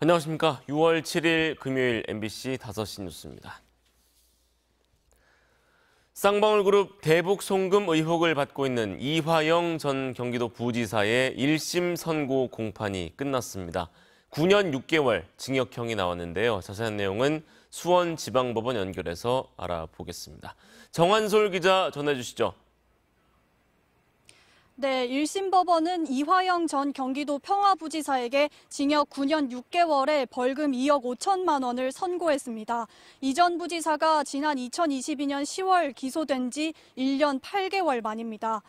안녕하십니까. 6월 7일 금요일 MBC 5시 뉴스입니다. 쌍방울그룹 대북송금 의혹을 받고 있는 이화영 전 경기도 부지사의 1심 선고 공판이 끝났습니다. 9년 6개월 징역형이 나왔는데요. 자세한 내용은 수원지방법원 연결해서 알아보겠습니다. 정한솔 기자 전해주시죠. 네, 1심 법원은 이화영 전 경기도 평화부지사에게 징역 9년 6개월에 벌금 2억 5천만 원을 선고했습니다. 이 전 부지사가 지난 2022년 10월 기소된 지 1년 8개월 만입니다.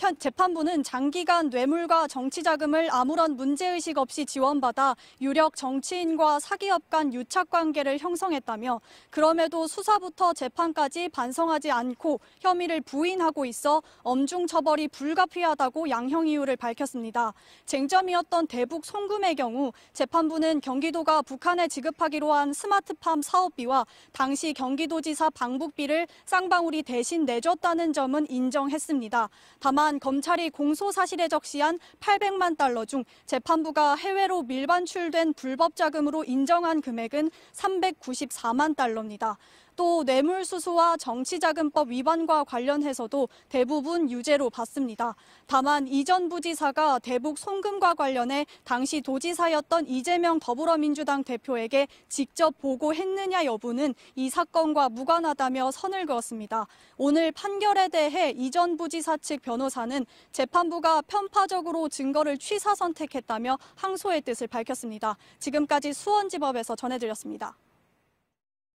현 재판부는 장기간 뇌물과 정치 자금을 아무런 문제의식 없이 지원받아 유력 정치인과 사기업 간 유착 관계를 형성했다며 그럼에도 수사부터 재판까지 반성하지 않고 혐의를 부인하고 있어 엄중 처벌이 불가피하다고 양형 이유를 밝혔습니다. 쟁점이었던 대북 송금의 경우 재판부는 경기도가 북한에 지급하기로 한 스마트팜 사업비와 당시 경기도지사 방북비를 쌍방울이 대신 내줬다는 점은 인정했습니다. 다만 동안 검찰이 공소 사실에 적시한 800만 달러 중 재판부가 해외로 밀반출된 불법 자금으로 인정한 금액은 394만 달러입니다. 또 뇌물수수와 정치자금법 위반과 관련해서도 대부분 유죄로 봤습니다. 다만 이전 부지사가 대북 송금과 관련해 당시 도지사였던 이재명 더불어민주당 대표에게 직접 보고했느냐 여부는 이 사건과 무관하다며 선을 그었습니다. 오늘 판결에 대해 이전 부지사 측 변호사는 재판부가 편파적으로 증거를 취사 선택했다며 항소의 뜻을 밝혔습니다. 지금까지 수원지법에서 전해드렸습니다.